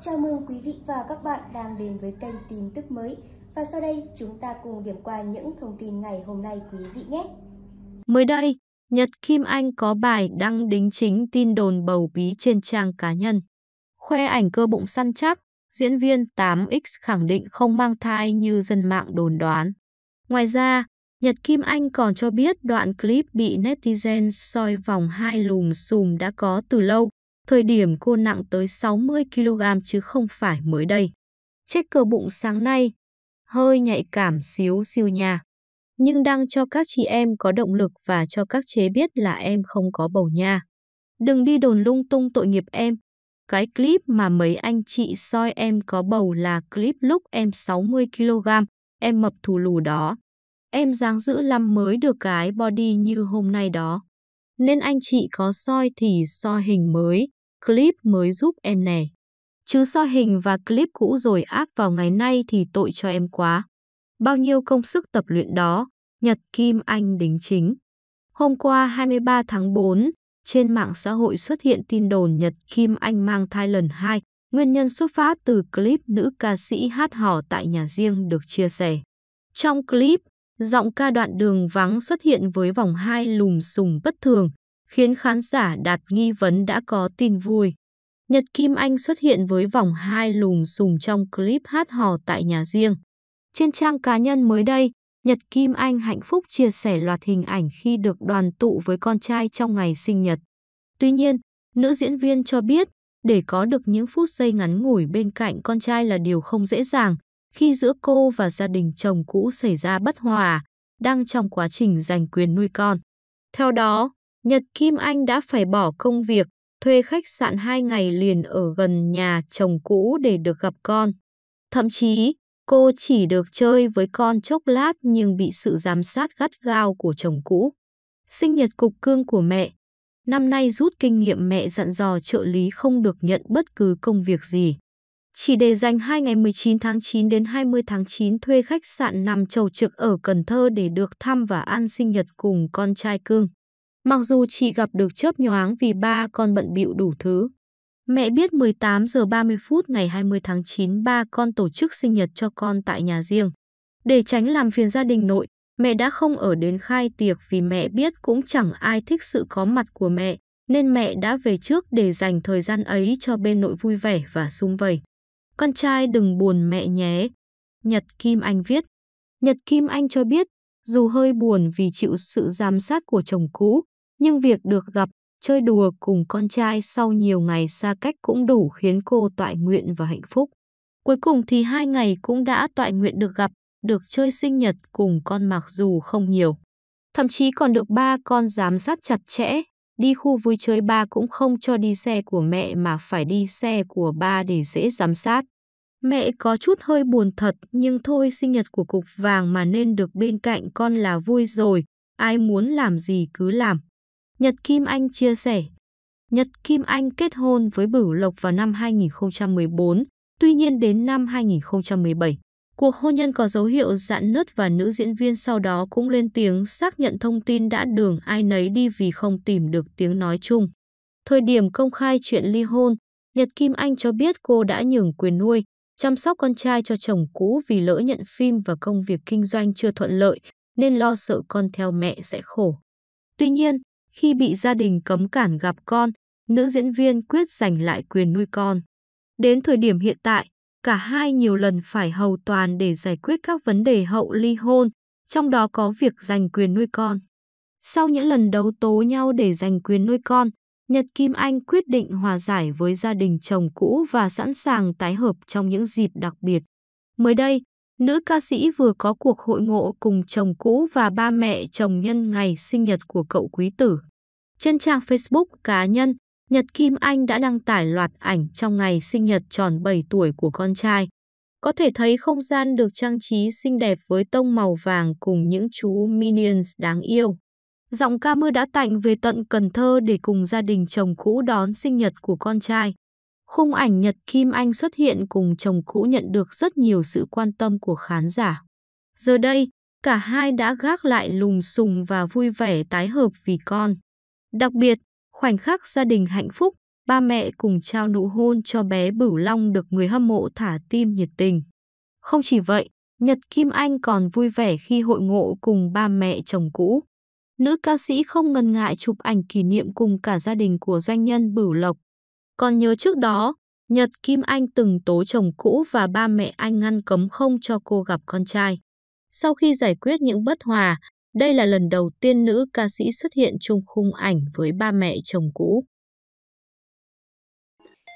Chào mừng quý vị và các bạn đang đến với kênh tin tức mới. Và sau đây chúng ta cùng điểm qua những thông tin ngày hôm nay quý vị nhé. Mới đây, Nhật Kim Anh có bài đăng đính chính tin đồn bầu bí trên trang cá nhân. Khoe ảnh cơ bụng săn chắc, diễn viên 8X khẳng định không mang thai như dân mạng đồn đoán. Ngoài ra, Nhật Kim Anh còn cho biết đoạn clip bị netizen soi vòng hai lùm xùm đã có từ lâu, Thời điểm cô nặng tới 60kg chứ không phải mới đây. Chết cờ bụng sáng nay, hơi nhạy cảm xíu siêu nhà. Nhưng đang cho các chị em có động lực và cho các chế biết là em không có bầu nha. Đừng đi đồn lung tung tội nghiệp em. Cái clip mà mấy anh chị soi em có bầu là clip lúc em 60kg, em mập thù lù đó. Em dáng giữ lắm mới được cái body như hôm nay đó. Nên anh chị có soi thì soi hình mới, clip mới giúp em nè. Chứ so hình và clip cũ rồi áp vào ngày nay thì tội cho em quá. Bao nhiêu công sức tập luyện đó, Nhật Kim Anh đính chính. Hôm qua 23 tháng 4, trên mạng xã hội xuất hiện tin đồn Nhật Kim Anh mang thai lần 2, nguyên nhân xuất phát từ clip nữ ca sĩ hát hò tại nhà riêng được chia sẻ. Trong clip, giọng ca đoạn đường vắng xuất hiện với vòng hai lùm xùm bất thường, khiến khán giả đặt nghi vấn đã có tin vui. Nhật Kim Anh xuất hiện với vòng hai lùm xùm trong clip hát hò tại nhà riêng. Trên trang cá nhân mới đây, Nhật Kim Anh hạnh phúc chia sẻ loạt hình ảnh khi được đoàn tụ với con trai trong ngày sinh nhật. Tuy nhiên, nữ diễn viên cho biết, để có được những phút giây ngắn ngủi bên cạnh con trai là điều không dễ dàng, khi giữa cô và gia đình chồng cũ xảy ra bất hòa, đang trong quá trình giành quyền nuôi con. Theo đó, Nhật Kim Anh đã phải bỏ công việc, thuê khách sạn hai ngày liền ở gần nhà chồng cũ để được gặp con. Thậm chí, cô chỉ được chơi với con chốc lát nhưng bị sự giám sát gắt gao của chồng cũ. Sinh nhật cục cương của mẹ. Năm nay rút kinh nghiệm mẹ dặn dò trợ lý không được nhận bất cứ công việc gì. Chỉ để dành 2 ngày 19 tháng 9 đến 20 tháng 9 thuê khách sạn nằm trầu trực ở Cần Thơ để được thăm và ăn sinh nhật cùng con trai cương. Mặc dù chị gặp được chớp nhoáng vì ba con bận bịu đủ thứ. Mẹ biết 18 giờ 30 phút ngày 20 tháng 9 ba con tổ chức sinh nhật cho con tại nhà riêng. Để tránh làm phiền gia đình nội, mẹ đã không ở đến khai tiệc vì mẹ biết cũng chẳng ai thích sự có mặt của mẹ, nên mẹ đã về trước để dành thời gian ấy cho bên nội vui vẻ và sung vầy. Con trai đừng buồn mẹ nhé. Nhật Kim Anh viết. Nhật Kim Anh cho biết dù hơi buồn vì chịu sự giám sát của chồng cũ, nhưng việc được gặp, chơi đùa cùng con trai sau nhiều ngày xa cách cũng đủ khiến cô tọa nguyện và hạnh phúc. Cuối cùng thì hai ngày cũng đã tọa nguyện được gặp, được chơi sinh nhật cùng con mặc dù không nhiều. Thậm chí còn được ba con giám sát chặt chẽ, đi khu vui chơi ba cũng không cho đi xe của mẹ mà phải đi xe của ba để dễ giám sát. Mẹ có chút hơi buồn thật nhưng thôi sinh nhật của cục vàng mà nên được bên cạnh con là vui rồi, ai muốn làm gì cứ làm. Nhật Kim Anh chia sẻ, Nhật Kim Anh kết hôn với Bửu Lộc vào năm 2014, tuy nhiên đến năm 2017, cuộc hôn nhân có dấu hiệu dạn nứt và nữ diễn viên sau đó cũng lên tiếng xác nhận thông tin đã đường ai nấy đi vì không tìm được tiếng nói chung. Thời điểm công khai chuyện ly hôn, Nhật Kim Anh cho biết cô đã nhường quyền nuôi, chăm sóc con trai cho chồng cũ vì lỡ nhận phim và công việc kinh doanh chưa thuận lợi nên lo sợ con theo mẹ sẽ khổ. Tuy nhiên, khi bị gia đình cấm cản gặp con, nữ diễn viên quyết giành lại quyền nuôi con. Đến thời điểm hiện tại, cả hai nhiều lần phải hầu toàn để giải quyết các vấn đề hậu ly hôn, trong đó có việc giành quyền nuôi con. Sau những lần đấu tố nhau để giành quyền nuôi con, Nhật Kim Anh quyết định hòa giải với gia đình chồng cũ và sẵn sàng tái hợp trong những dịp đặc biệt. Mới đây, nữ ca sĩ vừa có cuộc hội ngộ cùng chồng cũ và ba mẹ chồng nhân ngày sinh nhật của cậu quý tử. Trên trang Facebook cá nhân, Nhật Kim Anh đã đăng tải loạt ảnh trong ngày sinh nhật tròn 7 tuổi của con trai. Có thể thấy không gian được trang trí xinh đẹp với tông màu vàng cùng những chú Minions đáng yêu giọng ca mưa đã tạnh về tận Cần Thơ để cùng gia đình chồng cũ đón sinh nhật của con trai. Khung ảnh Nhật Kim Anh xuất hiện cùng chồng cũ nhận được rất nhiều sự quan tâm của khán giả. Giờ đây, cả hai đã gác lại lùm xùm và vui vẻ tái hợp vì con. Đặc biệt, khoảnh khắc gia đình hạnh phúc, ba mẹ cùng trao nụ hôn cho bé Bửu Long được người hâm mộ thả tim nhiệt tình. Không chỉ vậy, Nhật Kim Anh còn vui vẻ khi hội ngộ cùng ba mẹ chồng cũ nữ ca sĩ không ngần ngại chụp ảnh kỷ niệm cùng cả gia đình của doanh nhân Bửu Lộc. Còn nhớ trước đó, Nhật Kim Anh từng tố chồng cũ và ba mẹ anh ngăn cấm không cho cô gặp con trai. Sau khi giải quyết những bất hòa, đây là lần đầu tiên nữ ca sĩ xuất hiện chung khung ảnh với ba mẹ chồng cũ.